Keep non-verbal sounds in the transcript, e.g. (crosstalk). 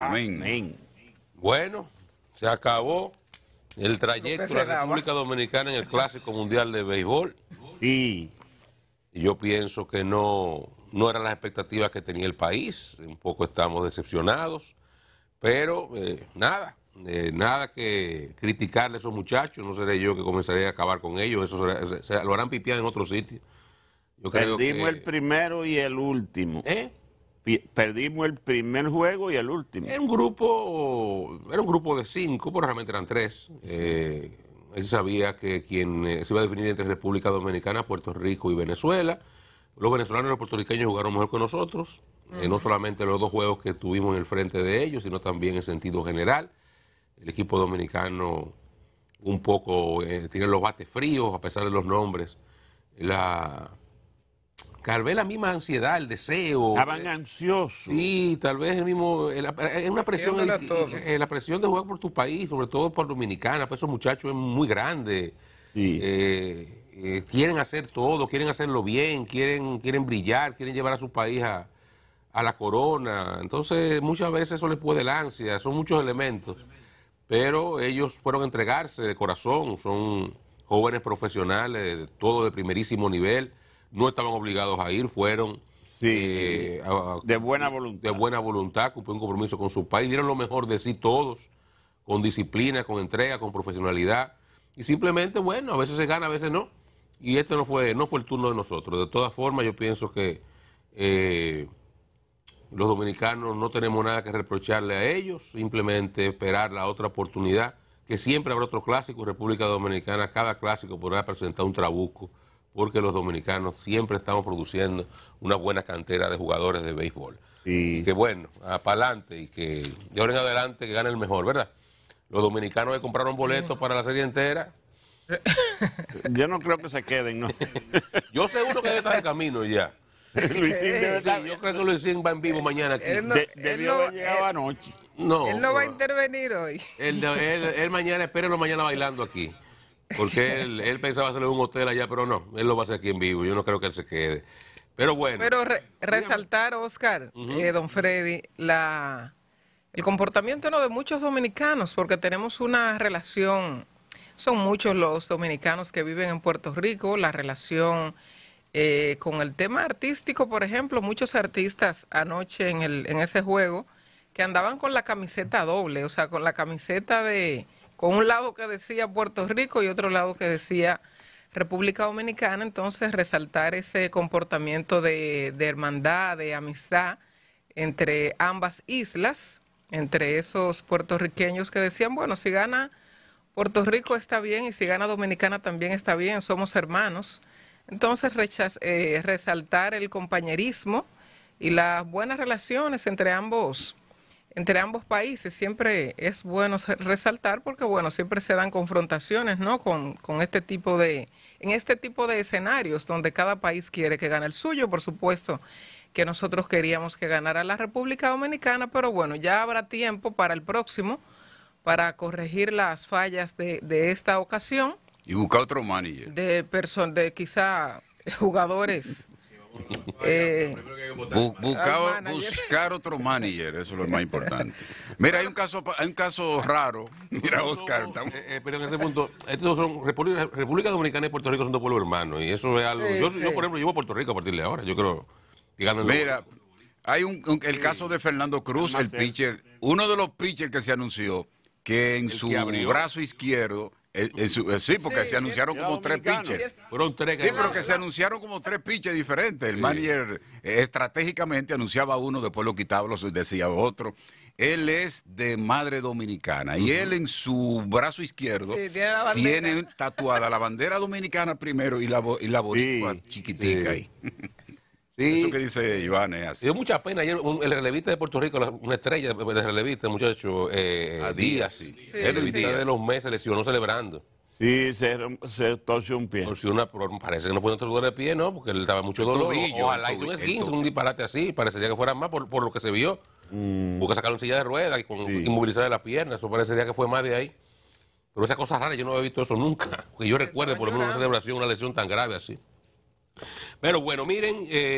Amén. Bueno, se acabó el trayecto de la República Dominicana en el Clásico Mundial de Béisbol. Y yo pienso que no, no eran las expectativas que tenía el país. Un poco estamos decepcionados. Pero eh, nada, eh, nada que criticarle a esos muchachos. No seré yo que comenzaré a acabar con ellos. Eso lo harán pipiar en otro sitio. Yo Perdimos que... el primero y el último. ¿Eh? perdimos el primer juego y el último. Era un grupo, era un grupo de cinco, pero realmente eran tres. Eh, él sabía que quien eh, se iba a definir entre República Dominicana, Puerto Rico y Venezuela. Los venezolanos y los puertorriqueños jugaron mejor que nosotros, eh, no solamente los dos juegos que tuvimos en el frente de ellos, sino también en sentido general. El equipo dominicano un poco tiene los bates fríos, a pesar de los nombres. La, tal vez la misma ansiedad, el deseo. Estaban eh, ansiosos. Sí, tal vez el mismo, eh, eh, es una presión, el, la presión de jugar por tu país, sobre todo por Dominicana, pues esos muchachos es muy grande. quieren hacer todo, quieren hacerlo bien, quieren, quieren brillar, quieren llevar a su país a, la corona. Entonces, muchas veces eso les puede la ansia, son muchos elementos. Pero ellos fueron a entregarse de corazón, son jóvenes profesionales, todo de primerísimo nivel no estaban obligados a ir, fueron eh, de buena voluntad. De cumplieron un compromiso con su país, dieron lo mejor de sí todos, con disciplina, con entrega, con profesionalidad. Y simplemente, bueno, a veces se gana, a veces no. Y este no fue, no fue el turno de nosotros. De todas formas, yo pienso que eh, los dominicanos no tenemos nada que reprocharle a ellos, simplemente esperar la otra oportunidad, que siempre habrá otro clásico. República Dominicana, cada clásico podrá presentar un trabuco porque los dominicanos siempre estamos produciendo una buena cantera de jugadores de béisbol. Sí. Que bueno, para y que de ahora en adelante que gane el mejor, ¿verdad? Los dominicanos que compraron boletos para la serie entera. (laughs) Yo no creo que se queden, ¿no? (laughs) Yo seguro que debe estar en camino ya. (laughs) yo creo que Luisín va en vivo mañana aquí. Él no, debió anoche. No. Él no va a intervenir hoy. Él, él mañana, espérenlo mañana bailando aquí. Porque él, él pensaba hacerle un hotel allá, pero no, él lo va a hacer aquí en vivo. Yo no creo que él se quede. Pero bueno. Pero resaltar, Oscar, eh, don Freddy, la, el comportamiento no de muchos dominicanos, porque tenemos una relación, son muchos los dominicanos que viven en Puerto Rico, la relación eh, con el tema artístico, por ejemplo, muchos artistas anoche en, el, en ese juego que andaban con la camiseta doble, o sea, con la camiseta de con un lado que decía Puerto Rico y otro lado que decía República Dominicana, entonces resaltar ese comportamiento de, hermandad, de amistad entre ambas islas, entre esos puertorriqueños que decían, bueno, si gana Puerto Rico está bien y si gana Dominicana también está bien, somos hermanos. Entonces eh, resaltar el compañerismo y las buenas relaciones entre ambos entre ambos países. Siempre es bueno resaltar porque, bueno, siempre se dan confrontaciones, ¿no? Con, este tipo de, en este tipo de escenarios donde cada país quiere que gane el suyo, por supuesto que nosotros queríamos que ganara la República Dominicana, pero bueno, ya habrá tiempo para el próximo para corregir las fallas de, de esta ocasión. Y buscar otro manager. De, de quizá jugadores eh, buscar otro manager, eso es lo más importante. Mira, hay un caso un caso raro. (laughs) Mira, Oscar. Eh, eh, pero en este punto, estos son República, Dominicana y Puerto Rico son dos pueblos hermanos. Y eso es algo. yo, por ejemplo, llevo a Puerto Rico a partir de ahora. Yo creo Mira, hay el caso de Fernando Cruz, el pitcher, uno de los pitchers que se anunció, que en su brazo izquierdo eh, eh, eh, sí, porque se anunciaron como tres pitchers. Fueron tres sí, pero que se anunciaron como tres pitchers diferentes. El manager estratégicamente anunciaba uno, después lo quitaba, lo decía otro. Él es de madre dominicana y él en su brazo izquierdo tiene, tatuada la bandera dominicana primero y la, y la boricua chiquitica ahí. (laughs) Eso que dice Iván es así. Dio mucha pena ayer el relevista de Puerto Rico, una estrella de relevista, muchacho, A día es de los meses, lesionó celebrando. Sí, se, torció un pie. Torció una- parece que no fue otro dolor de pie, ¿no? Porque él estaba mucho dolor. Ojalá hizo un un disparate así. Parecería que fuera más por, por lo que se vio. sacar mm. sacaron silla de ruedas y con, inmovilizar las piernas. Eso parecería que fue más de ahí. Pero esas cosa raras yo no había visto eso nunca. (laughs) Que yo recuerde por lo menos una celebración, una lesión tan grave así. Pero bueno, miren. eh,